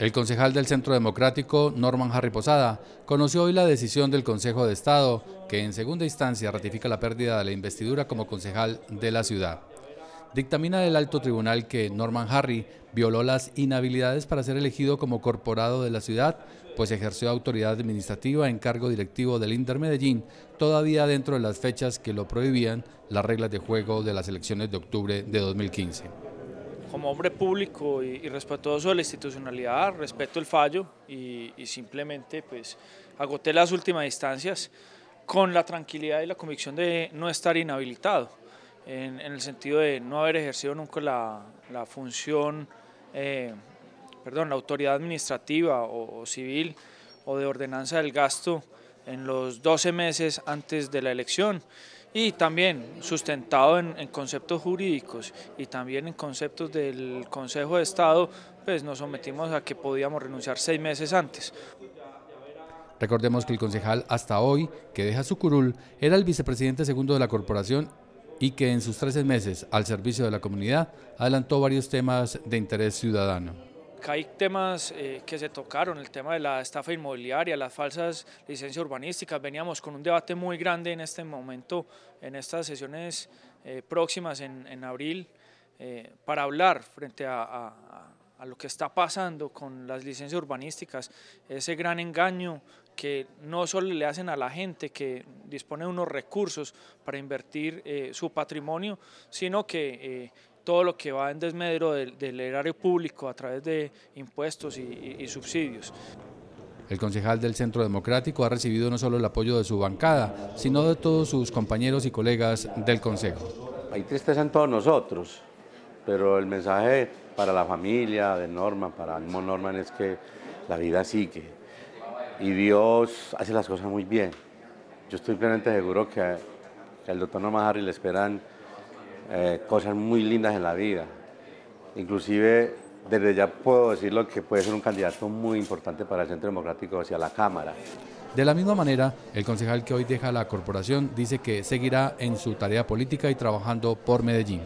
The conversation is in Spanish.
El concejal del Centro Democrático, Norman Harry Posada, conoció hoy la decisión del Consejo de Estado, que en segunda instancia ratifica la pérdida de la investidura como concejal de la ciudad. Dictamina del alto tribunal que Norman Harry violó las inhabilidades para ser elegido como corporado de la ciudad, pues ejerció autoridad administrativa en cargo directivo del Intermedellín, todavía dentro de las fechas que lo prohibían las reglas de juego de las elecciones de octubre de 2015 como hombre público y, respetuoso de la institucionalidad, respeto el fallo y, simplemente pues agoté las últimas distancias con la tranquilidad y la convicción de no estar inhabilitado, en, el sentido de no haber ejercido nunca la, función, eh, perdón, la autoridad administrativa o, o civil o de ordenanza del gasto en los 12 meses antes de la elección y también sustentado en, conceptos jurídicos y también en conceptos del Consejo de Estado, pues nos sometimos a que podíamos renunciar seis meses antes. Recordemos que el concejal hasta hoy, que deja su curul, era el vicepresidente segundo de la corporación y que en sus 13 meses al servicio de la comunidad adelantó varios temas de interés ciudadano hay temas eh, que se tocaron, el tema de la estafa inmobiliaria, las falsas licencias urbanísticas. Veníamos con un debate muy grande en este momento, en estas sesiones eh, próximas en, en abril, eh, para hablar frente a, a, lo que está pasando con las licencias urbanísticas, ese gran engaño que no solo le hacen a la gente que dispone de unos recursos para invertir su patrimonio, sino que todo lo que va en desmedro del, erario público a través de impuestos y, subsidios. El concejal del Centro Democrático ha recibido no solo el apoyo de su bancada, sino de todos sus compañeros y colegas del Consejo. Hay tristeza en todos nosotros, pero el mensaje para la familia de Norman, para norma Norman, es que la vida sigue y Dios hace las cosas muy bien. Yo estoy plenamente seguro que, que al doctor Norman Harry le esperan eh, cosas muy lindas en la vida. Inclusive desde ya puedo decirlo que puede ser un candidato muy importante para el Centro Democrático hacia la Cámara. De la misma manera, el concejal que hoy deja la corporación dice que seguirá en su tarea política y trabajando por Medellín.